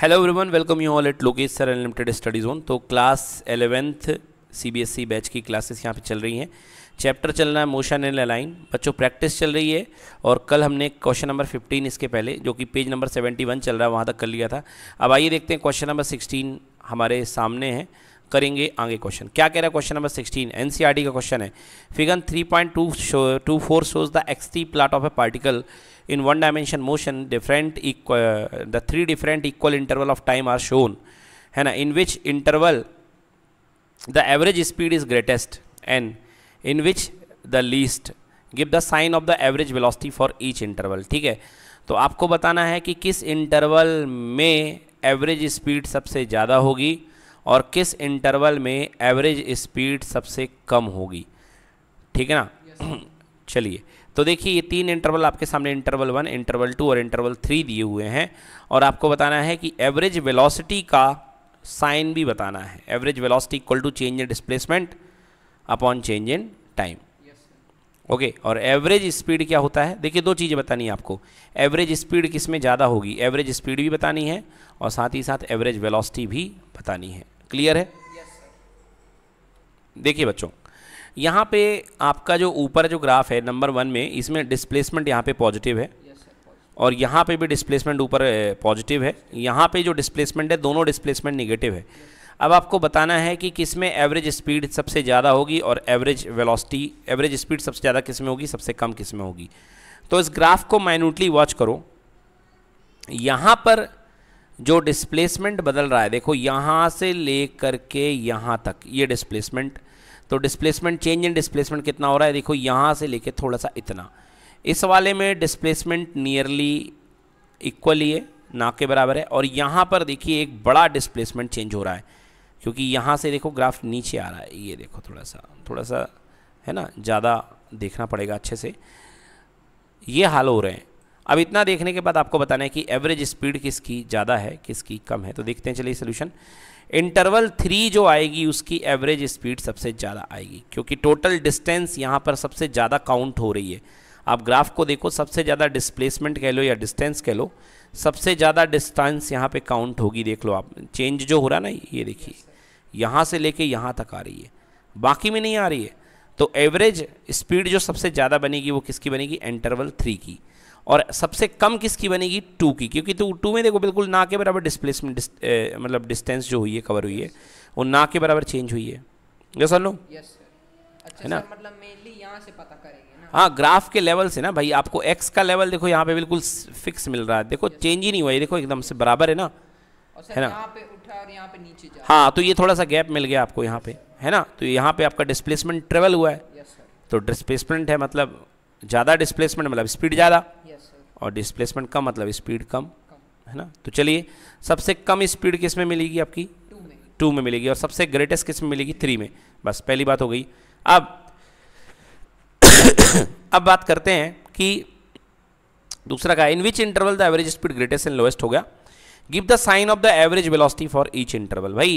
Hello everyone welcome you all at Lokesh sir unlimited studies on तो class eleventh CBSE batch की classes यहाँ पे चल रही हैं चैप्टर चल रहा है मोशन एंड अलाइन बच्चों प्रैक्टिस चल रही है और कल हमने क्वेश्चन नंबर 15 इसके पहले जो कि पेज नंबर 71 चल रहा है वहाँ तक कर लिया था अब आइए देखते हैं क्वेश्चन नंबर सिक्सटीन हमारे सामने हैं करेंगे आगे क्वेश्चन क्या कह रहा है क्वेश्चन नंबर 16 एनसीईआरटी का क्वेश्चन है figure two show four shows the XT plot of a particle in one dimension motion different equa, the three different equal interval of time are shown है ना in which interval the average speed is greatest and in which the least give the sign of the average velocity for each interval ठीक है तो आपको बताना है कि किस इंटरवल में एवरेज स्पीड सबसे ज़्यादा होगी और किस इंटरवल में एवरेज स्पीड सबसे कम होगी ठीक है ना yes, चलिए तो देखिए ये तीन इंटरवल आपके सामने इंटरवल वन इंटरवल टू और इंटरवल थ्री दिए हुए हैं और आपको बताना है कि एवरेज वेलोसिटी का साइन भी बताना है average velocity equal to change in displacement upon change in time okay और एवरेज स्पीड क्या होता है देखिए दो चीज़ें बतानी है आपको एवरेज स्पीड किस में ज़्यादा होगी एवरेज स्पीड भी बतानी है और साथ ही साथ एवरेज वेलोसिटी भी बतानी है क्लियर है yes, देखिए बच्चों यहाँ पे आपका जो ऊपर जो ग्राफ है नंबर वन में इसमें डिस्प्लेसमेंट यहाँ पे पॉजिटिव है और यहाँ पे भी डिस्प्लेसमेंट ऊपर पॉजिटिव है यहाँ पे जो डिस्प्लेसमेंट है दोनों डिस्प्लेसमेंट निगेटिव है अब आपको बताना है कि किस में एवरेज स्पीड सबसे ज़्यादा होगी और एवरेज वेलोसिटी एवरेज स्पीड सबसे ज़्यादा किस में होगी सबसे कम किस में होगी तो इस ग्राफ को माइन्यूटली वॉच करो यहाँ पर जो डिस्प्लेसमेंट बदल रहा है देखो यहाँ से ले कर के यहाँ तक ये डिस्प्लेसमेंट तो डिस्प्लेसमेंट चेंज इन डिस्प्लेसमेंट कितना हो रहा है देखो यहाँ से लेके थोड़ा सा इतना इस वाले में डिस्प्लेसमेंट नियरली इक्वली है ना के बराबर है और यहाँ पर देखिए एक बड़ा डिस्प्लेसमेंट चेंज हो रहा है क्योंकि यहाँ से देखो ग्राफ नीचे आ रहा है ये देखो थोड़ा सा थोड़ा सा है ना ज़्यादा देखना पड़ेगा अच्छे से ये हाल हो रहे हैं अब इतना देखने के बाद आपको बताना है कि एवरेज स्पीड किसकी ज़्यादा है किसकी कम है तो देखते हैं चलिए सोल्यूशन इंटरवल थ्री जो आएगी उसकी एवरेज स्पीड सबसे ज़्यादा आएगी क्योंकि टोटल डिस्टेंस यहाँ पर सबसे ज़्यादा काउंट हो रही है आप ग्राफ को देखो सबसे ज़्यादा डिस्प्लेसमेंट कह लो या डिस्टेंस कह लो सबसे ज़्यादा डिस्टेंस यहाँ पे काउंट होगी देख लो आप चेंज जो हो रहा ना ये देखिए यहाँ से लेके यहाँ तक आ रही है बाकी में नहीं आ रही है तो एवरेज स्पीड जो सबसे ज़्यादा बनेगी वो किसकी बनेगी इंटरवल थ्री की और सबसे कम किसकी बनेगी टू की क्योंकि तो टू में देखो बिल्कुल ना के बराबर डिस्प्लेसमेंट डिस, मतलब डिस्टेंस जो हुई है कवर हुई है वो ना के बराबर चेंज हुई है यस और नो है अच्छा, ना मतलब मेनली यहाँ से पता करेंगे हाँ ग्राफ के लेवल से ना भाई आपको एक्स का लेवल देखो यहाँ पे बिल्कुल फिक्स मिल रहा है देखो चेंज ही नहीं हुआ देखो एकदम से बराबर है ना है ना पे उठा और यहाँ पे नीचे जा हाँ तो ये थोड़ा सा गैप मिल गया आपको यहाँ पे है ना तो यहाँ पे आपका डिस्प्लेसमेंट ट्रेवल हुआ है तो डिस्प्लेसमेंट है मतलब ज़्यादा डिस्प्लेसमेंट मतलब स्पीड ज़्यादा और डिस्प्लेसमेंट कम मतलब स्पीड कम है ना तो चलिए सबसे कम स्पीड किस में मिलेगी आपकी टू में मिलेगी और सबसे ग्रेटेस्ट किस में मिलेगी थ्री में बस पहली बात हो गई अब अब बात करते हैं कि दूसरा का in which interval the average speed greatest and lowest हो गया give the sign of the average velocity for each interval भाई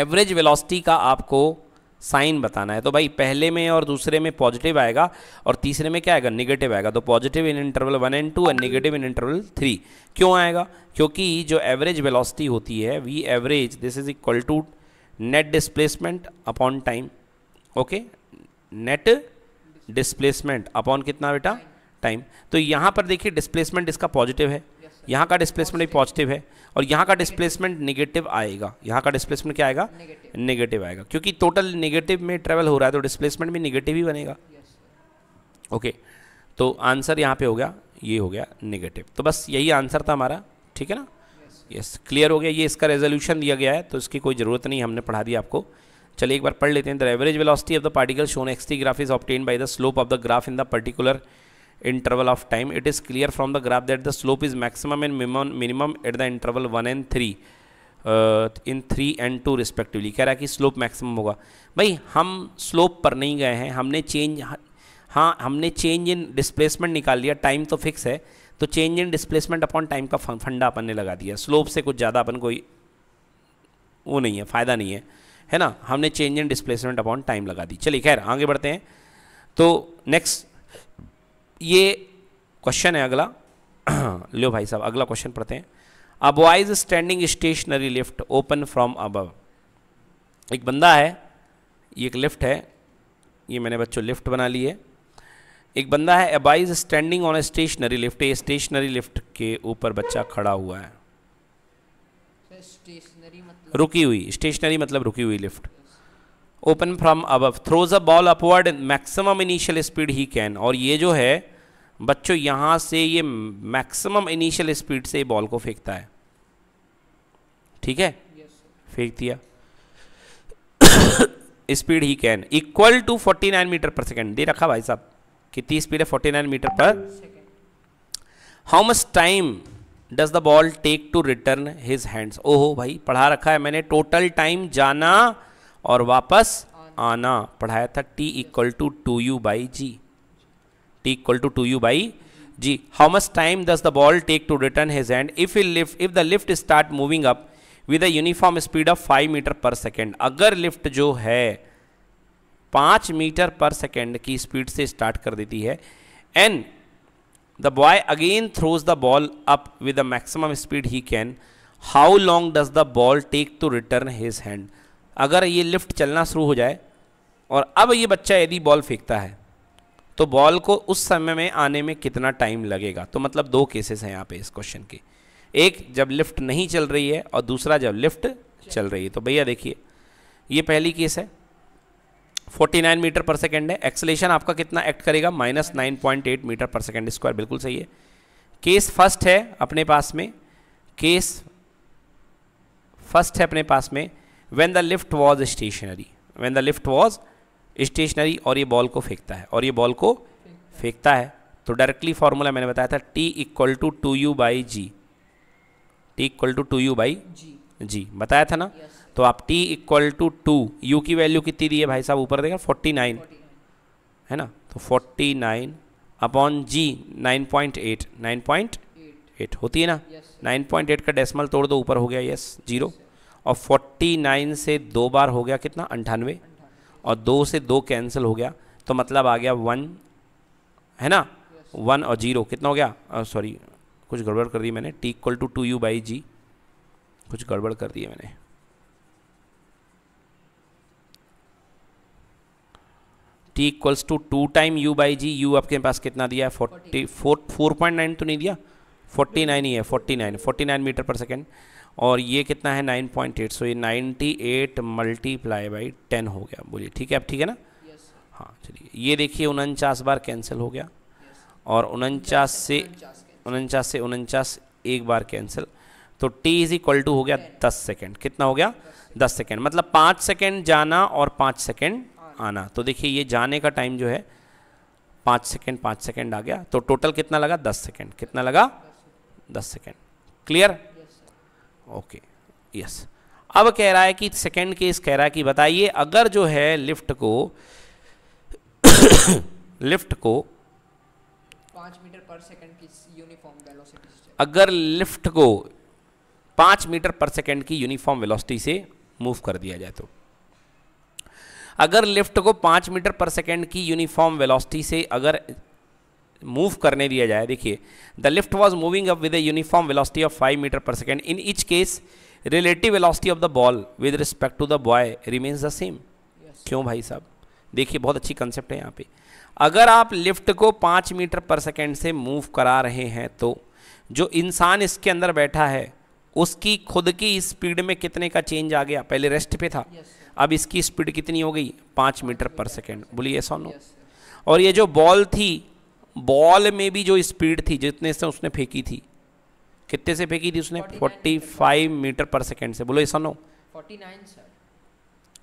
एवरेज वेलोसिटी का आपको साइन बताना है तो भाई पहले में और दूसरे में पॉजिटिव आएगा और तीसरे में क्या आएगा निगेटिव आएगा तो positive in interval one and two and negative in interval three क्यों आएगा क्योंकि जो एवरेज वेलोसिटी होती है V average this is equal to net displacement upon time okay net displacement upon कितना बेटा टाइम तो यहाँ पर देखिए डिस्प्लेसमेंट इसका पॉजिटिव है यहाँ का डिस्प्लेसमेंट भी पॉजिटिव है और यहाँ का डिस्प्लेसमेंट नेगेटिव आएगा यहाँ का डिस्प्लेसमेंट क्या आएगा नेगेटिव आएगा क्योंकि टोटल नेगेटिव में ट्रेवल हो रहा है तो डिस्प्लेसमेंट भी नेगेटिव ही बनेगा ओके okay. तो आंसर यहाँ पे हो गया ये हो गया नेगेटिव तो बस यही आंसर था हमारा ठीक है ना यस क्लियर हो गया ये इसका रेजोल्यूशन दिया गया है तो इसकी कोई ज़रूरत नहीं हमने पढ़ा दिया आपको चलिए एक बार पढ़ लेते हैं the average velocity of the particle shown x graph is obtained by the slope of the graph in the particular interval of time it is clear from the graph that the slope is maximum and minimum minimum at the interval one and three in three and two respectively कह रहा है कि slope maximum होगा भाई हम slope पर नहीं गए हैं हमने चेंज हाँ हमने चेंज इन डिस्प्लेसमेंट निकाल लिया टाइम तो फिक्स है तो change in displacement upon time का फंडा अपन ने लगा दिया स्लोप से कुछ ज़्यादा अपन कोई वो नहीं है फ़ायदा नहीं है है ना हमने change in displacement upon time लगा दी चलिए खैर आगे बढ़ते हैं तो नेक्स्ट ये क्वेश्चन है अगला लो भाई साहब अगला क्वेश्चन पढ़ते हैं a boys standing stationary lift open from above एक बंदा है ये एक लिफ्ट है ये मैंने बच्चों लिफ्ट बना ली है एक बंदा है a boy's standing on stationary lift ये स्टेशनरी लिफ्ट के ऊपर बच्चा खड़ा हुआ है मतलब रुकी हुई स्टेशनरी मतलब रुकी हुई lift open from above throws a ball upward maximum initial speed he can और ये जो है बच्चों यहां से ये मैक्सिमम इनिशियल स्पीड से बॉल को फेंकता है ठीक है फेंक दिया speed he can equal to 49 metre per second दे रखा भाई साहब कितनी स्पीड है 49 metre per how much time does the ball take to return his hands ओहो भाई पढ़ा रखा है मैंने टोटल टाइम जाना और वापस आना पढ़ाया था t equal to two u by g t equal to 2u by g how much time does the ball take to return his hand if he lift if the lift start moving up with a uniform speed of 5 metre per second अगर lift जो है 5 metre per second की speed से start कर देती है and the boy again throws the ball up with the maximum speed he can how long does the ball take to return his hand अगर ये लिफ्ट चलना शुरू हो जाए और अब ये बच्चा यदि बॉल फेंकता है तो बॉल को उस समय में आने में कितना टाइम लगेगा तो मतलब दो केसेस हैं यहाँ पे इस क्वेश्चन के एक जब लिफ्ट नहीं चल रही है और दूसरा जब लिफ्ट चल रही है तो भैया देखिए ये पहली केस है 49 मीटर पर सेकेंड है एक्सलेशन आपका कितना एक्ट करेगा minus nine metre per second square बिल्कुल सही है केस फर्स्ट है अपने पास में केस फर्स्ट है अपने पास में when the lift was stationary when the lift was stationary और ये बॉल को फेंकता है और ये बॉल को फेंकता है तो डायरेक्टली फॉर्मूला मैंने बताया था t equal to two u by g t equal to two u by g बताया था ना yes. तो आप t equal to two u की वैल्यू कितनी दी है भाई साहब ऊपर देखा फोर्टी नाइन है ना तो forty nine upon g nine point eight nine point eight होती है ना नाइन पॉइंट एट का डेसिमल तोड़ दो ऊपर हो गया यस yes, जीरो yes, और फोर्टी नाइन से दो बार हो गया कितना अंठानवे और दो से दो कैंसिल हो गया तो मतलब आ गया वन है ना वन yes. और जीरो कितना हो गया सॉरी कुछ गड़बड़ कर दी मैंने t equal to two u by g कुछ गड़बड़ कर दी है मैंने t equals to two time u by g u आपके पास कितना दिया है forty four four point nine तो नहीं दिया फोर्टी नाइन ही है forty nine forty nine metre per second और ये कितना है नाइन पॉइंट एट सो ये ninety eight multiply by ten हो गया बोलिए ठीक है आप ठीक है ना yes, हाँ चलिए ये देखिए उनचास बार कैंसिल हो गया yes, और उनचास से उनचास से उनचास एक बार कैंसिल तो t इज इक्वल टू हो गया दस सेकेंड कितना हो गया दस सेकेंड मतलब पाँच सेकेंड जाना और पाँच सेकेंड आना तो देखिए ये जाने का टाइम जो है पाँच सेकेंड पाँच सेकेंड आ गया तो टोटल कितना लगा दस सेकेंड कितना लगा दस सेकेंड क्लियर ओके यस अब कह रहा है कि सेकेंड केस कह रहा है कि बताइए अगर जो है लिफ्ट को लिफ्ट को पांच मीटर पर सेकेंड की यूनिफॉर्म वेलोसिटी अगर लिफ्ट को पांच मीटर पर सेकेंड की यूनिफॉर्म वेलोसिटी से मूव कर दिया जाए तो अगर लिफ्ट को पांच मीटर पर सेकेंड की यूनिफॉर्म वेलोसिटी से अगर मूव करने दिया जाए देखिए the lift was moving up with a uniform velocity of five metre per second in each case relative velocity of the ball with respect to the boy remains the same क्यों भाई साहब देखिए बहुत अच्छी कंसेप्ट है यहाँ पे अगर आप लिफ्ट को पाँच मीटर पर सेकेंड से मूव करा रहे हैं तो जो इंसान इसके अंदर बैठा है उसकी खुद की स्पीड में कितने का चेंज आ गया पहले रेस्ट पे था yes, अब इसकी स्पीड कितनी हो गई पाँच मीटर पर सेकेंड बोलिए सोनो नो और ये जो बॉल थी बॉल में भी जो स्पीड थी जितने से उसने फेंकी थी कितने से फेंकी थी उसने 45 मीटर पर सेकेंड से बोलो ये no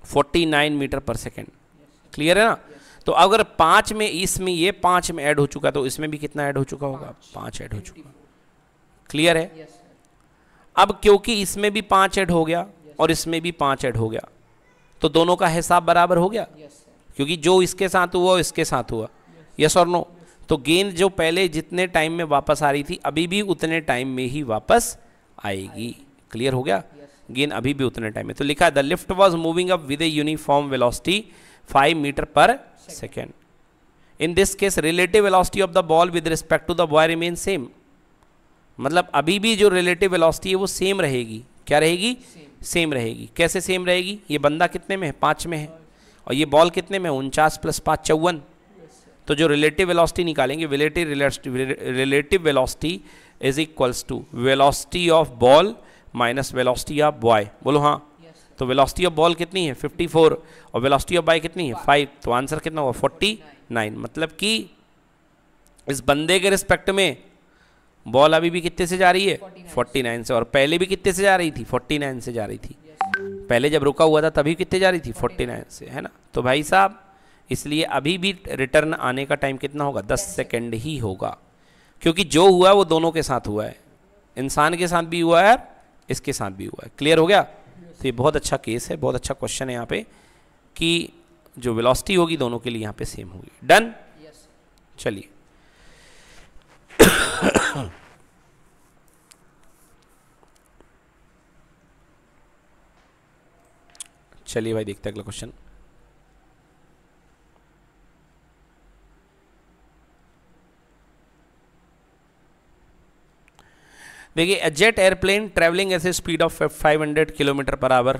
49 nine metre per second clear है ना yes, तो अगर पांच में इसमें ये पांच में ऐड हो चुका तो इसमें भी कितना ऐड हो चुका होगा पांच ऐड हो चुका क्लियर है yes, अब क्योंकि इसमें भी पांच ऐड हो गया yes, और इसमें भी पांच ऐड हो गया तो दोनों का हिसाब बराबर हो गया क्योंकि जो इसके साथ हुआ इसके साथ हुआ यस और नो तो गेंद जो पहले जितने टाइम में वापस आ रही थी अभी भी उतने टाइम में ही वापस आएगी क्लियर हो गया गेंद अभी भी उतने टाइम में तो लिखा है the lift was moving up with a uniform velocity five metre per second in this case relative velocity of the ball with respect to the boy remain same मतलब अभी भी जो रिलेटिव वेलॉसिटी है वो सेम रहेगी क्या रहेगी same रहेगी कैसे सेम रहेगी ये बंदा कितने में है पाँच में है और ये बॉल कितने में उनचास प्लस पाँच चौवन तो जो रिलेटिव वेलोसिटी निकालेंगे relative relative velocity is equals to velocity of ball minus velocity of boy बोलो हाँ yes. तो वेलोसिटी ऑफ बॉल कितनी है 54 और वेलोसिटी ऑफ बॉय कितनी है 5 तो आंसर कितना हुआ 49 मतलब कि इस बंदे के रिस्पेक्ट में बॉल अभी भी कितने से जा रही है 49, 49 से और पहले भी कितने से जा रही थी 49 से जा रही थी yes. पहले जब रुका हुआ था तभी कितने जा रही थी 49 से है ना तो भाई साहब इसलिए अभी भी रिटर्न आने का टाइम कितना होगा दस सेकेंड ही होगा क्योंकि जो हुआ है वो दोनों के साथ हुआ है इंसान के साथ भी हुआ है इसके साथ भी हुआ है क्लियर हो गया तो ये बहुत अच्छा केस है बहुत अच्छा क्वेश्चन है यहाँ पे कि जो वेलोसिटी होगी दोनों के लिए यहाँ पे सेम होगी डन चलिए चलिए भाई देखते हैं अगला क्वेश्चन देखिए jet airplane travelling as a speed of 500 kilometre per hour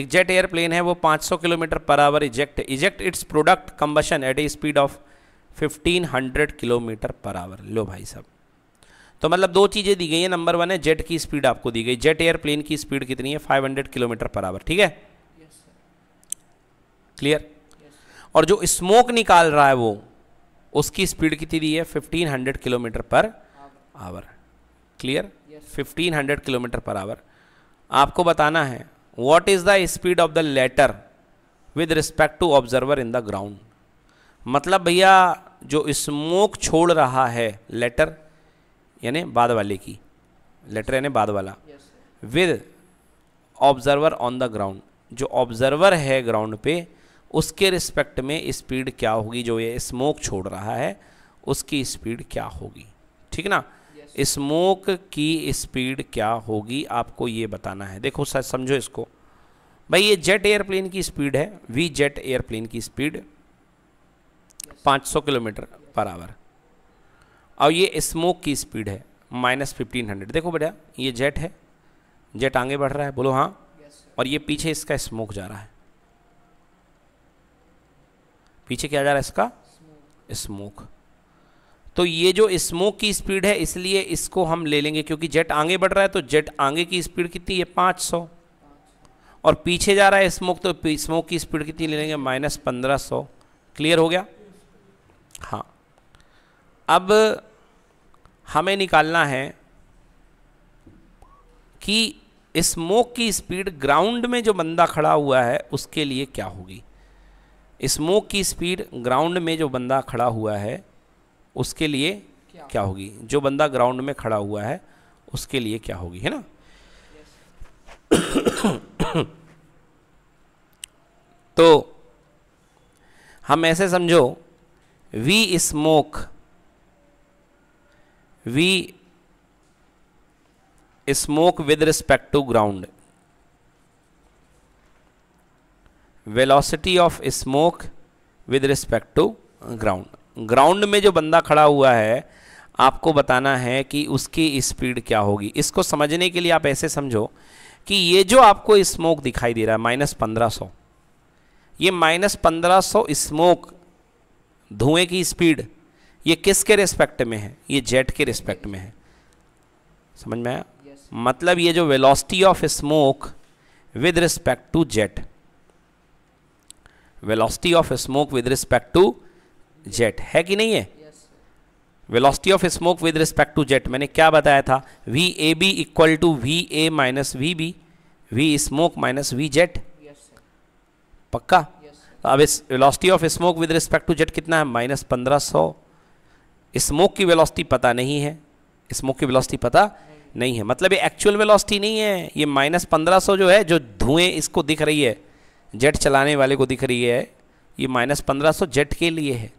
एक जेट एयरप्लेन है वो 500 kilometre per hour eject eject its product combustion at a speed of 1500 kilometre per hour लो भाई साहब तो मतलब दो चीज़ें दी गई हैं नंबर वन है जेट की स्पीड आपको दी गई जेट एयरप्लेन की स्पीड कितनी है 500 किलोमीटर पर आवर ठीक है क्लियर और जो स्मोक निकाल रहा है वो उसकी स्पीड कितनी दी है 1500 kilometre per hour clear fifteen hundred kilometre per hour आपको बताना है what is the speed of the latter with respect to observer in the ground मतलब भैया जो स्मोक छोड़ रहा है लेटर यानी बाद वाले की लेटर यानी बाद वाला with observer on the ground जो ऑब्जर्वर है ग्राउंड पे उसके रिस्पेक्ट में स्पीड क्या होगी जो ये स्मोक छोड़ रहा है उसकी स्पीड क्या होगी ठीक ना स्मोक की स्पीड क्या होगी आपको ये बताना है देखो सर समझो इसको भाई ये जेट एयरप्लेन की स्पीड है वी जेट एयरप्लेन की स्पीड 500 किलोमीटर पर आवर और ये स्मोक की स्पीड है माइनस फिफ्टीन हंड्रेड देखो बेटा ये जेट है जेट आगे बढ़ रहा है बोलो हाँ और ये पीछे इसका स्मोक जा रहा है पीछे क्या जा रहा है इसका स्मोक तो ये जो स्मोक की स्पीड है इसलिए इसको हम ले लेंगे क्योंकि जेट आगे बढ़ रहा है तो जेट आगे की स्पीड कितनी है पाँच सौ और पीछे जा रहा है स्मोक तो स्मोक की स्पीड कितनी ले लेंगे माइनस पंद्रह सौ क्लियर हो गया हाँ अब हमें निकालना है कि स्मोक की स्पीड ग्राउंड में जो बंदा खड़ा हुआ है उसके लिए क्या होगी स्मोक की स्पीड ग्राउंड में जो बंदा खड़ा हुआ है उसके लिए क्या, क्या होगी जो बंदा ग्राउंड में खड़ा हुआ है उसके लिए क्या होगी है ना तो हम ऐसे समझो v smoke v smoke with respect to ground velocity of smoke with respect to ground ground में जो बंदा खड़ा हुआ है आपको बताना है कि उसकी स्पीड क्या होगी इसको समझने के लिए आप ऐसे समझो कि ये जो आपको स्मोक दिखाई दे रहा है माइनस पंद्रह सौ ये माइनस पंद्रह सौ स्मोक धुएं की स्पीड ये किसके रिस्पेक्ट में है ये जेट के रिस्पेक्ट में है समझ में आया yes. मतलब ये जो velocity of smoke with respect to jet velocity of smoke with respect to jet है कि नहीं है velocity of smoke with respect to jet मैंने क्या बताया था v a b equal to v a minus v b v smoke minus v jet पक्का तो अब इस velocity of smoke with respect to jet कितना है माइनस पंद्रह सौ स्मोक की वेलोसिटी पता नहीं है स्मोक की वेलोसिटी पता नहीं है मतलब ये एक्चुअल वेलोसिटी नहीं है ये माइनस पंद्रह सौ जो है जो धुएं इसको दिख रही है जेट चलाने वाले को दिख रही है ये माइनस पंद्रह सौ जेट के लिए है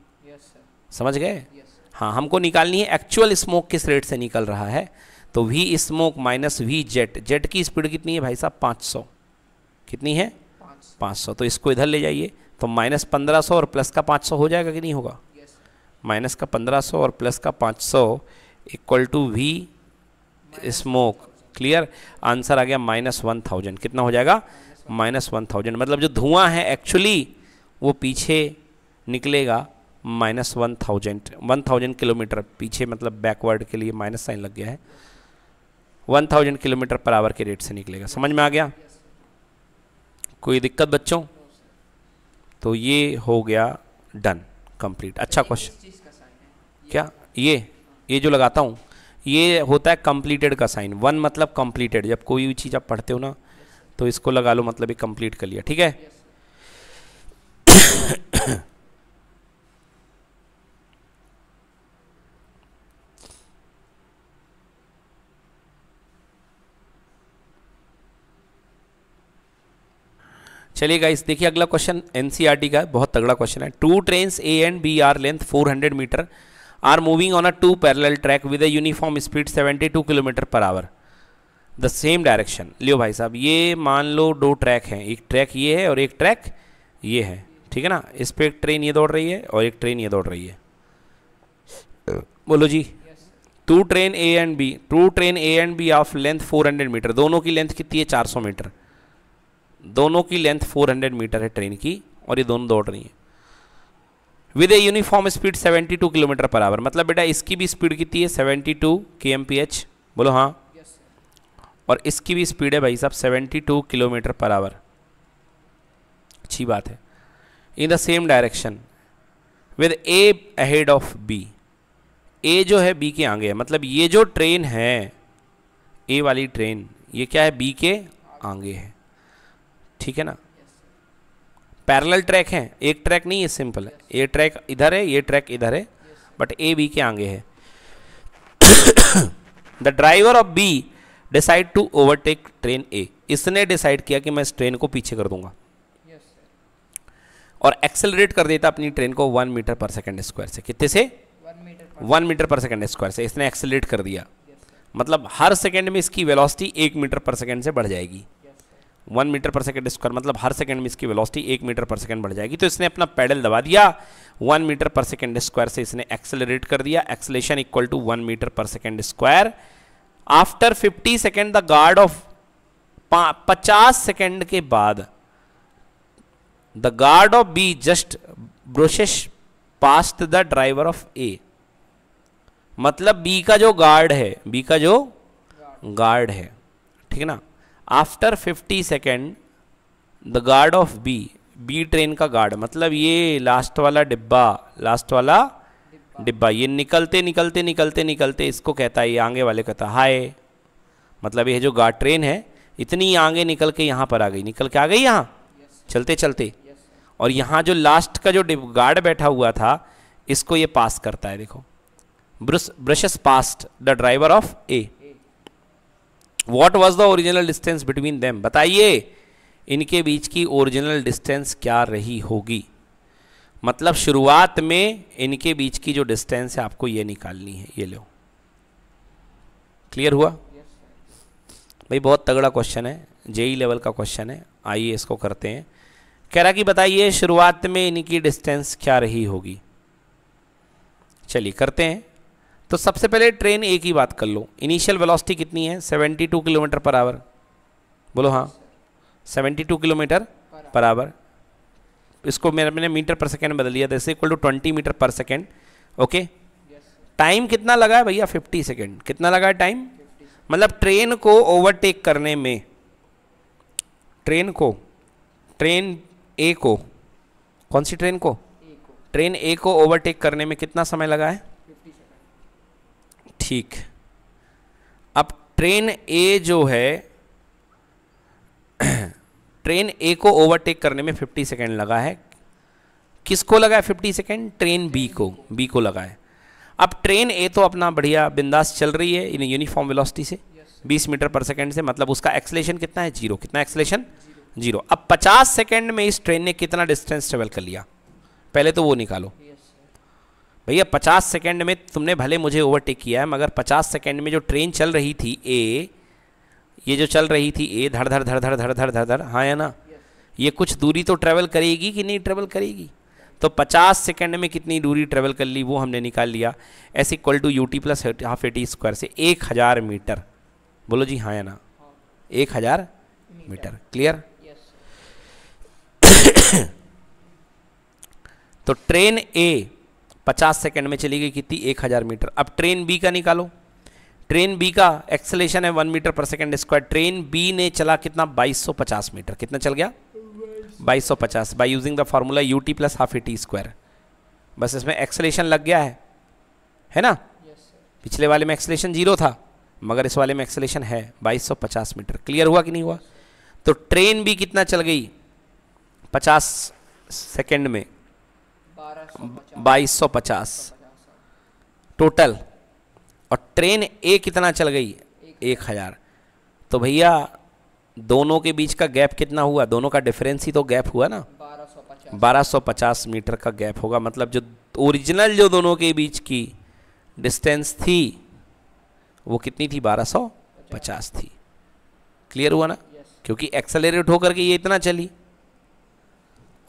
समझ गए हाँ हमको निकालनी है एक्चुअल स्मोक किस रेट से निकल रहा है तो v smoke minus v jet jet की स्पीड कितनी है भाई साहब 500 कितनी है 500 तो इसको इधर ले जाइए तो माइनस पंद्रह और प्लस का 500 हो जाएगा कि नहीं होगा माइनस का 1500 और प्लस का 500 सौ equal to v smoke clear answer आ गया माइनस वन थाउजेंड कितना हो जाएगा माइनस वन थाउजेंड मतलब जो धुआं है एक्चुअली वो पीछे निकलेगा minus one thousand one thousand kilometre पीछे मतलब बैकवर्ड के लिए माइनस साइन लग गया है one thousand kilometre per hour के रेट से निकलेगा समझ में आ गया कोई दिक्कत बच्चों तो ये हो गया डन कंप्लीट अच्छा क्वेश्चन क्या ये ये जो लगाता हूँ ये होता है कंप्लीटेड का साइन वन मतलब कंप्लीटेड जब कोई भी चीज़ आप पढ़ते हो ना तो इसको लगा लो मतलब ये कंप्लीट कर लिया ठीक है चलिए गाइस देखिए अगला क्वेश्चन एनसीईआरटी e का बहुत तगड़ा क्वेश्चन है two train A and B are length 400 metre are moving on a two parallel track with a uniform speed 72 kilometre per hour the same direction लियो भाई साहब ये मान लो दो ट्रैक हैं एक ट्रैक ये है और एक ट्रैक ये है ठीक है ना इस पर एक ट्रेन ये दौड़ रही है और एक ट्रेन ये दौड़ रही है बोलो जी two train A and B two train A and B of length 400 metre दोनों की लेंथ कितनी है 400 मीटर दोनों की लेंथ 400 मीटर है ट्रेन की और ये दोनों दौड़ रही हैं with a uniform speed 72 kilometre per hour मतलब बेटा इसकी भी स्पीड कितनी है 72 टू के एम पी एच बोलो हाँ yes, और इसकी भी स्पीड है भाई साहब 72 किलोमीटर पर आवर अच्छी बात है in the same direction with a head of B A जो है बी के आगे है मतलब ये जो ट्रेन है ए वाली ट्रेन ये क्या है बी के आगे है ठीक है ना पैरेलल ट्रैक है एक ट्रैक नहीं है सिंपल है ये ट्रैक इधर है ये ट्रैक इधर है बट ए बी के आगे है the driver of B decide to overtake train A इसने डिसाइड किया कि मैं इस ट्रेन को पीछे कर दूंगा और एक्सेलरेट कर देता अपनी ट्रेन को one metre per second square से कितने से one metre per second square से इसने एक्सेलरेट कर दिया yes, मतलब हर सेकेंड में इसकी वेलोसिटी एक मीटर पर सेकेंड से बढ़ जाएगी one metre per second square मतलब हर सेकंड में इसकी वेलोसिटी एक मीटर पर सेकेंड बढ़ जाएगी तो इसने अपना पैडल दबा दिया one metre per second square से इसने एक्सेलरेट कर दिया acceleration equal to one metre per second square after fifty second the guard of पचास सेकेंड के बाद the guard of B just brushes past the driver of A मतलब B का जो गार्ड है बी का जो गार्ड है ठीक है ना after fifty second the guard of B B train का गार्ड मतलब ये लास्ट वाला डिब्बा लास्ट वाला डिब्बा ये निकलते निकलते निकलते निकलते इसको कहता है ये आगे वाले कहता है हाय मतलब ये जो गार्ड ट्रेन है इतनी आगे निकल के यहाँ पर आ गई निकल के आ गई यहाँ yes. चलते चलते yes. और यहाँ जो लास्ट का जो गार्ड बैठा हुआ था इसको ये पास करता है देखो brushes past the driver of A what was the original distance between them बताइए इनके बीच की ओरिजिनल डिस्टेंस क्या रही होगी मतलब शुरुआत में इनके बीच की जो डिस्टेंस है आपको ये निकालनी है ये लो क्लियर हुआ भाई बहुत तगड़ा क्वेश्चन है जेई लेवल e का क्वेश्चन है आइए इसको करते हैं कह रहा कि बताइए शुरुआत में इनकी डिस्टेंस क्या रही होगी चलिए करते हैं तो सबसे पहले ट्रेन ए की बात कर लो इनिशियल वेलोसिटी कितनी है 72 किलोमीटर पर आवर बोलो हाँ 72 किलोमीटर पर आवर इसको मेरा मैंने मीटर पर सेकेंड बदल लिया दस equal to twenty metre per second okay time कितना लगा है भैया 50 सेकेंड कितना लगा है टाइम मतलब ट्रेन को ओवरटेक करने में ट्रेन को ट्रेन ए को कौन सी ट्रेन को ट्रेन ए को ओवरटेक करने में कितना समय लगा है ठीक अब ट्रेन ए जो है ट्रेन ए को ओवरटेक करने में 50 सेकेंड लगा है किसको लगा है फिफ्टी सेकेंड ट्रेन बी को बी को लगा है अब ट्रेन ए तो अपना बढ़िया बिंदास चल रही है इन यूनिफॉर्म वेलोसिटी से बीस मीटर पर सेकेंड से मतलब उसका एक्सलेशन कितना है जीरो कितना एक्सलेशन जीरो अब पचास सेकेंड में इस ट्रेन ने कितना डिस्टेंस ट्रेवल कर लिया पहले तो वो निकालो भैया पचास सेकेंड में तुमने भले मुझे ओवरटेक किया है मगर पचास सेकेंड में जो ट्रेन चल रही थी ए ये जो चल रही थी ए धड़ धड़ धड़ धड़ धड़ धड़ धड़ धड़ हाँ है ना ये कुछ दूरी तो ट्रैवल करेगी कि नहीं ट्रेवल करेगी तो 50 सेकंड में कितनी दूरी ट्रेवल कर ली वो हमने निकाल लिया s equal to u t plus half a t square से एक हज़ार मीटर बोलो जी हाँ या ना एक हज़ार मीटर क्लियर तो ट्रेन ए पचास सेकंड में चली गई कितनी एक हज़ार मीटर अब ट्रेन बी का निकालो ट्रेन बी का एक्सलेशन है one metre per second square train B ने चला कितना 2250 मीटर कितना चल गया 2250 by using the formula u t plus half a t square बस इसमें एक्सलेशन लग गया है है ना yes, पिछले वाले में एक्सलेशन जीरो था मगर इस वाले में एक्सलेशन है बाईस मीटर क्लियर हुआ कि नहीं हुआ तो ट्रेन भी कितना चल गई 50 सेकंड में बाईस टोटल और ट्रेन ए कितना चल गई एक हज़ार तो भैया दोनों के बीच का गैप कितना हुआ दोनों का डिफरेंस ही तो गैप हुआ ना 1250 मीटर का गैप होगा मतलब जो ओरिजिनल जो दोनों के बीच की डिस्टेंस थी वो कितनी थी 1250 थी क्लियर हुआ ना क्योंकि एक्सेलरेट होकर के ये इतना चली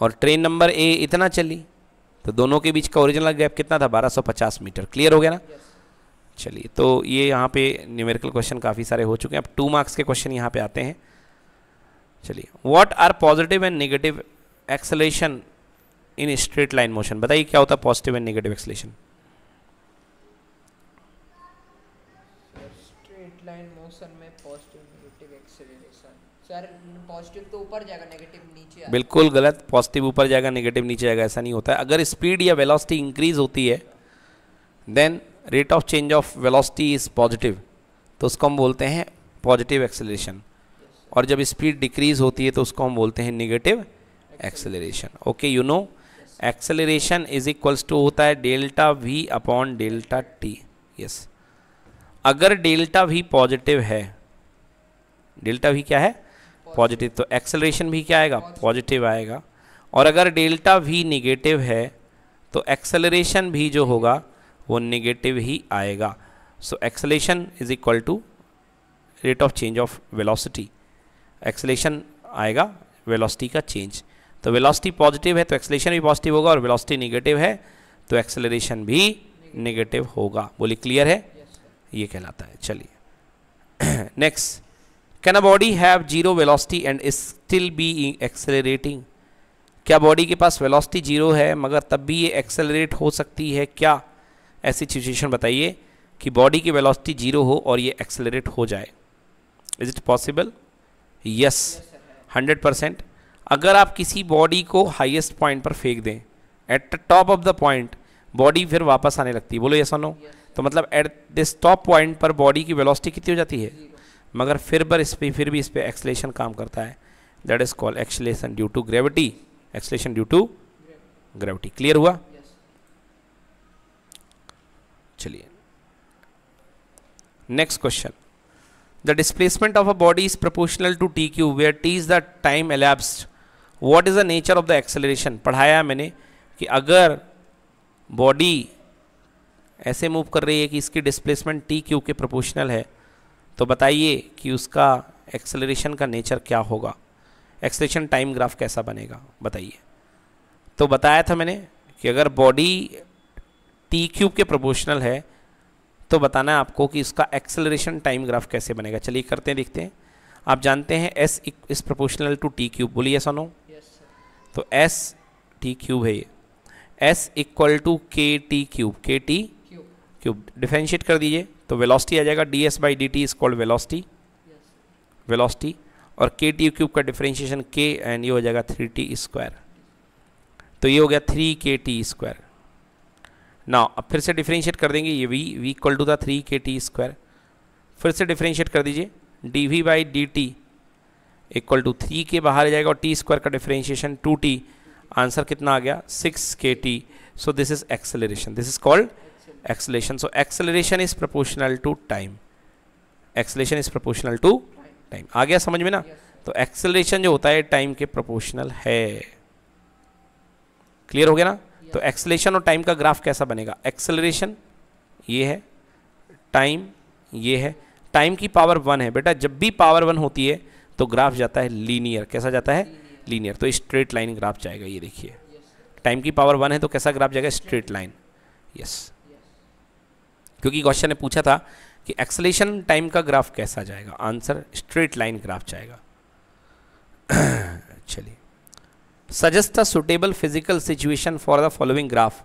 और ट्रेन नंबर ए इतना चली तो दोनों के बीच का ओरिजिनल गैप कितना था 1250 मीटर क्लियर हो गया ना चलिए तो ये यहाँ पे न्यूमेरिकल क्वेश्चन काफ़ी सारे हो चुके हैं अब टू मार्क्स के क्वेश्चन यहाँ पे आते हैं चलिए what are positive and negative acceleration in straight line motion बताइए क्या होता है positive and negative acceleration sir positive तो ऊपर जाएगा नेगेटिव बिल्कुल गलत पॉजिटिव ऊपर जाएगा नेगेटिव नीचे जाएगा ऐसा नहीं होता है अगर स्पीड या वेलोसिटी इंक्रीज होती है then rate of change of velocity is positive तो उसको हम बोलते हैं पॉजिटिव एक्सेलरेशन और जब स्पीड डिक्रीज होती है तो उसको हम बोलते हैं negative acceleration okay you know acceleration is equals to होता है delta v upon delta t yes अगर डेल्टा वी पॉजिटिव है डेल्टा वी क्या है पॉजिटिव तो एक्सेलरेशन भी क्या आएगा पॉजिटिव आएगा और अगर डेल्टा वी निगेटिव है तो एक्सेलरेशन भी जो होगा वो निगेटिव ही आएगा so acceleration is equal to rate of change of velocity acceleration आएगा वेलोसिटी का चेंज तो वेलोसिटी पॉजिटिव है तो एक्सेलेशन भी पॉजिटिव होगा और वेलोसिटी निगेटिव है तो एक्सेलरेशन भी निगेटिव होगा बोली क्लियर है yes, ये कहलाता है चलिए next can a body have zero velocity and still be accelerating क्या बॉडी के पास वेलोसिटी जीरो है मगर तब भी ये एक्सेलरेट हो सकती है क्या ऐसी सिचुएशन बताइए कि बॉडी की वेलोसिटी जीरो हो और ये एक्सेलरेट हो जाए is it possible yes hundred percent अगर आप किसी बॉडी को हाईएस्ट पॉइंट पर फेंक दें at the top of the point body फिर वापस आने लगती है बोलो ये सुनो yes. तो मतलब एट दिस टॉप पॉइंट पर बॉडी की वेलोसिटी कितनी हो जाती है मगर फिर पर इस पर फिर भी इस पर एक्सलेशन काम करता है that is call acceleration due to gravity acceleration due to gravity clear हुआ yes. चलिए next question the displacement of a body is proportional to t cube where t is the time elapsed what is the nature of the acceleration पढ़ाया मैंने कि अगर body ऐसे move कर रही है कि इसकी डिस्प्लेसमेंट टी क्यू के प्रपोर्शनल है तो बताइए कि उसका एक्सेलरेशन का नेचर क्या होगा एक्सेलेशन टाइम ग्राफ कैसा बनेगा बताइए तो बताया था मैंने कि अगर बॉडी टी क्यूब के प्रोपोर्शनल है तो बताना है आपको कि इसका एक्सेलरेशन टाइम ग्राफ कैसे बनेगा चलिए करते हैं देखते हैं आप जानते हैं एस इस प्रोपोर्शनल टू टी क्यूब बोलिए सोनो तो एस टी क्यूब है ये s equal to k t cube k t cube differentiate कर दीजिए तो वेलोसिटी आ जाएगा d s by d t is called velocity velocity और के टी क्यूब का डिफरेंशिएशन के एंड ये हो जाएगा थ्री टी स्क्वायर तो ये हो गया थ्री के टी स्क्वायर ना अब फिर से डिफ्रेंशिएट कर देंगे ये वी वी इक्वल टू था थ्री के टी स्क्वायर फिर से डिफरेंशिएट कर दीजिए d v by d t equal to three k बाहर जाएगा और टी स्क्वायर का डिफरेंशिएशन टू टी आंसर कितना आ गया six k t so this is acceleration this is called acceleration so acceleration is proportional to time acceleration is proportional to time आ गया समझ में ना तो एक्सलेशन जो होता है टाइम के प्रपोर्शनल है क्लियर हो गया ना तो एक्सलेशन और टाइम का ग्राफ कैसा बनेगा एक्सलेशन ये है टाइम ये है टाइम की पावर वन है बेटा जब भी पावर वन होती है तो ग्राफ जाता है लीनियर कैसा जाता है लीनियर तो स्ट्रेट लाइन ग्राफ जाएगा ये देखिए टाइम की पावर वन है तो कैसा ग्राफ जाएगा स्ट्रेट लाइन यस क्योंकि क्वेश्चन ने पूछा था कि एक्सलेशन टाइम का ग्राफ कैसा जाएगा आंसर स्ट्रेट लाइन ग्राफ जाएगा चलिए suggest a suitable physical situation for the following graph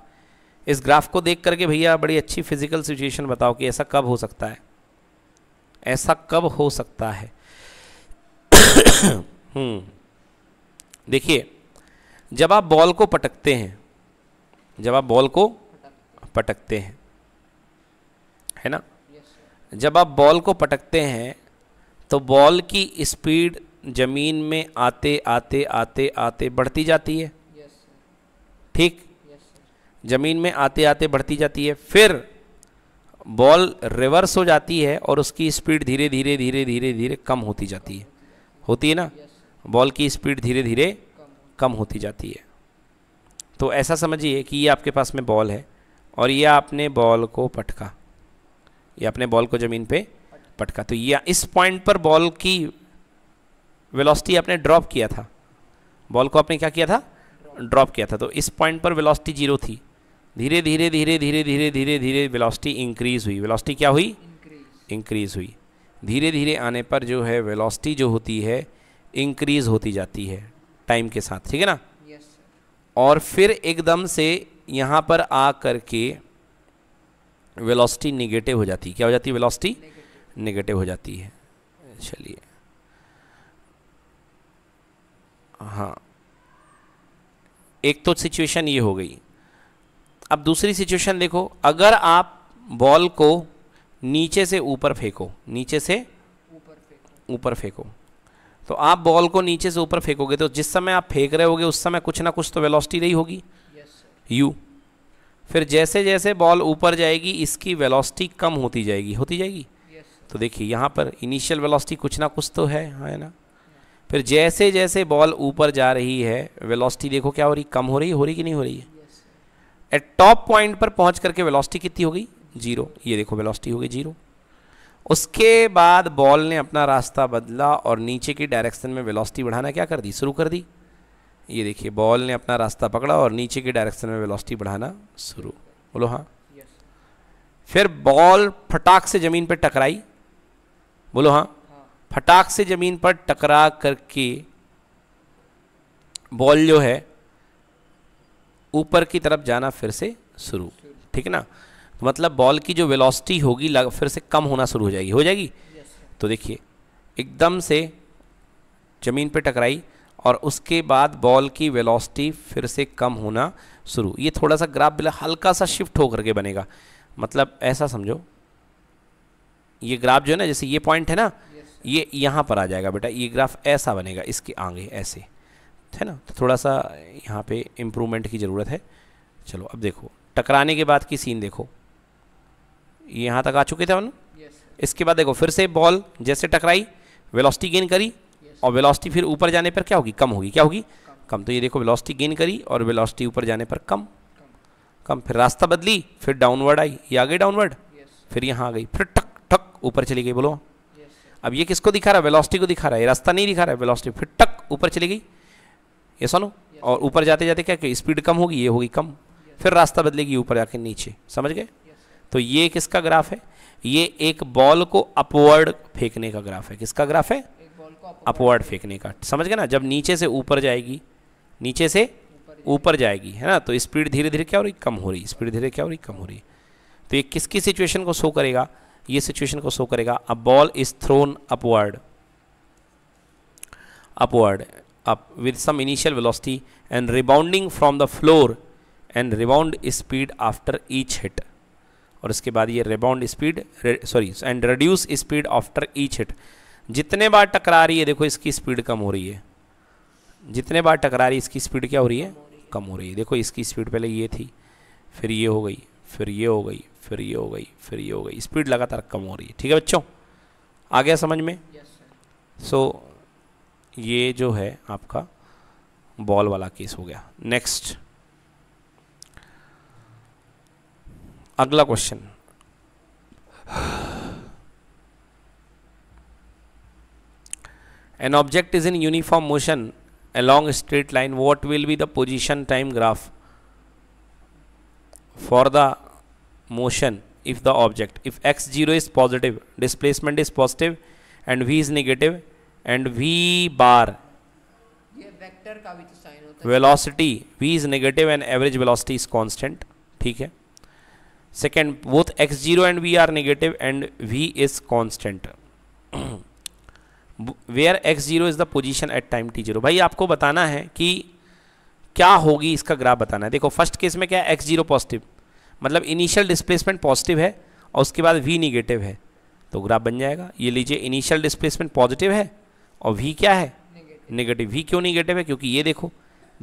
इस ग्राफ को देख करके भैया बड़ी अच्छी फिजिकल सिचुएशन बताओ कि ऐसा कब हो सकता है ऐसा कब हो सकता है हम्म। देखिए जब आप बॉल को पटकते हैं जब आप बॉल को पटकते हैं है ना जब आप बॉल को पटकते हैं तो बॉल की स्पीड ज़मीन में आते आते आते आते बढ़ती जाती है ठीक ज़मीन में आते आते बढ़ती जाती है फिर बॉल रिवर्स हो जाती है और उसकी स्पीड धीरे धीरे धीरे धीरे धीरे कम होती जाती है होती है ना बॉल की स्पीड धीरे धीरे कम होती जाती है तो ऐसा समझिए कि ये आपके पास में बॉल है और ये आपने बॉल को पटका ये अपने बॉल को ज़मीन पे पटका तो ये इस पॉइंट पर बॉल की वेलोसिटी आपने ड्रॉप किया था बॉल को आपने क्या किया था ड्रॉप किया था तो इस पॉइंट पर वेलोसिटी जीरो थी धीरे धीरे धीरे धीरे धीरे धीरे धीरे वेलोसिटी इंक्रीज़ हुई वेलोसिटी क्या हुई इंक्रीज़ हुई धीरे धीरे आने पर जो है वेलोसिटी जो होती है इंक्रीज़ होती जाती है टाइम के साथ ठीक है ना yes, और फिर एकदम से यहाँ पर आ करके के वेलोसिटी नेगेटिव हो जाती है क्या हो जाती है वेलोसिटी नेगेटिव हो जाती है चलिए हाँ एक तो सिचुएशन ये हो गई अब दूसरी सिचुएशन देखो अगर आप बॉल को नीचे से ऊपर फेंको नीचे से ऊपर फेंको तो आप बॉल को नीचे से ऊपर फेंकोगे तो जिस समय आप फेंक रहे होगे उस समय कुछ ना कुछ तो वेलोसिटी रही होगी यू yes, फिर जैसे जैसे बॉल ऊपर जाएगी इसकी वेलोसिटी कम होती जाएगी होती जाएगी तो देखिए यहाँ पर इनिशियल वेलोसिटी कुछ ना कुछ तो है हाँ, है ना फिर जैसे जैसे बॉल ऊपर जा रही है वेलोसिटी देखो क्या हो रही कम हो रही हो रही कि नहीं हो रही है एट टॉप पॉइंट पर पहुंच करके वेलोसिटी कितनी हो गई जीरो ये देखो वेलोसिटी हो गई जीरो उसके बाद बॉल ने अपना रास्ता बदला और नीचे की डायरेक्शन में वेलोसिटी बढ़ाना क्या कर दी शुरू कर दी ये देखिए बॉल ने अपना रास्ता पकड़ा और नीचे के डायरेक्शन में वेलोसिटी बढ़ाना शुरू बोलो हाँ फिर बॉल फटाक से ज़मीन पर टकराई बोलो हाँ, फटाक से ज़मीन पर टकरा करके बॉल जो है ऊपर की तरफ जाना फिर से शुरू ठीक है ना तो मतलब बॉल की जो वेलोसिटी होगी फिर से कम होना शुरू हो जाएगी हो जाएगी yes, तो देखिए एकदम से ज़मीन पे टकराई और उसके बाद बॉल की वेलोसिटी फिर से कम होना शुरू ये थोड़ा सा ग्राफ बिला हल्का सा शिफ्ट होकर के बनेगा मतलब ऐसा समझो ये ग्राफ जो है ना जैसे ये पॉइंट है ना ये यहाँ पर आ जाएगा बेटा ये ग्राफ ऐसा बनेगा इसके आगे ऐसे है ना तो थोड़ा सा यहाँ पे इम्प्रूवमेंट की ज़रूरत है चलो अब देखो टकराने के बाद की सीन देखो ये यहाँ तक आ चुके थे हम इसके बाद देखो फिर से बॉल जैसे टकराई वेलोसिटी गेन करी और वेलोसिटी फिर ऊपर जाने पर क्या होगी कम होगी क्या होगी कम तो ये देखो वेलोसिटी गेन करी और वेलोसिटी ऊपर जाने पर कम कम फिर रास्ता बदली फिर डाउनवर्ड आई ये आ गई डाउनवर्ड फिर यहाँ आ गई फिर ठक ठक ऊपर चली गई बोलो अब ये किसको दिखा रहा है वेलोसिटी को दिखा रहा है रास्ता नहीं दिखा रहा है वेलोसिटी फिर टक ऊपर चली गई ये सुनो और ऊपर जाते जाते क्या स्पीड कम होगी ये होगी कम फिर रास्ता बदलेगी ऊपर जाके नीचे समझ गए तो ये किसका ग्राफ है ये एक बॉल को अपवर्ड फेंकने का ग्राफ है किसका ग्राफ है अपवर्ड फेंकने का समझ गए ना जब नीचे से ऊपर जाएगी नीचे से ऊपर जाएगी है ना तो स्पीड धीरे धीरे क्या हो रही कम हो रही स्पीड धीरे क्या हो रही कम हो रही है तो ये किसकी सिचुएशन को शो करेगा ये सिचुएशन को शो करेगा a ball is thrown upward upward up with some initial velocity and rebounding from the floor and rebound speed after each hit और इसके बाद ये rebound speed sorry and reduce speed after each hit जितने बार टकरा रही है देखो इसकी स्पीड कम हो रही है जितने बार टकरा रही है इसकी स्पीड क्या हो रही है कम हो रही है देखो इसकी स्पीड पहले ये थी फिर ये हो गई फिर ये हो गई फिर ये हो गई फिर ये हो गई स्पीड लगातार कम हो रही है ठीक है बच्चों आ गया समझ में सो yes, so, ये जो है आपका बॉल वाला केस हो गया नेक्स्ट अगला question an object is in uniform motion along a straight line what will be the position time graph for the motion if the object if x0 is positive displacement is positive and v is negative and v bar velocity v is negative and average velocity is constant ठीक है second both x0 and v are negative and v is constant where x zero is the position at time t zero भाई आपको बताना है कि क्या होगी इसका ग्राफ बताना है देखो फर्स्ट केस में क्या है एक्स जीरो पॉजिटिव मतलब इनिशियल डिस्प्लेसमेंट पॉजिटिव है और उसके बाद वी निगेटिव है तो ग्राफ बन जाएगा ये लीजिए इनिशियल डिस्प्लेसमेंट पॉजिटिव है और वी क्या है निगेटिव वी क्यों निगेटिव है क्योंकि ये देखो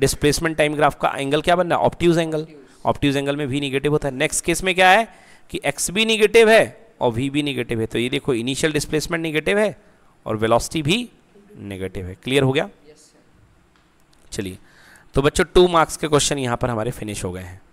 डिस्प्लेसमेंट टाइम ग्राफ का एंगल क्या बन रहा है ऑप्टिव एंगल ऑप्टिव एंगल में वी निगेटिव होता है नेक्स्ट केस में क्या है कि एक्स भी निगेटिव है और वी भी निगेटिव है तो ये देखो इनिशियल डिस्प्लेसमेंट निगेटिव है और वेलोसिटी भी नेगेटिव है क्लियर हो गया चलिए तो बच्चों टू मार्क्स के क्वेश्चन यहां पर हमारे फिनिश हो गए हैं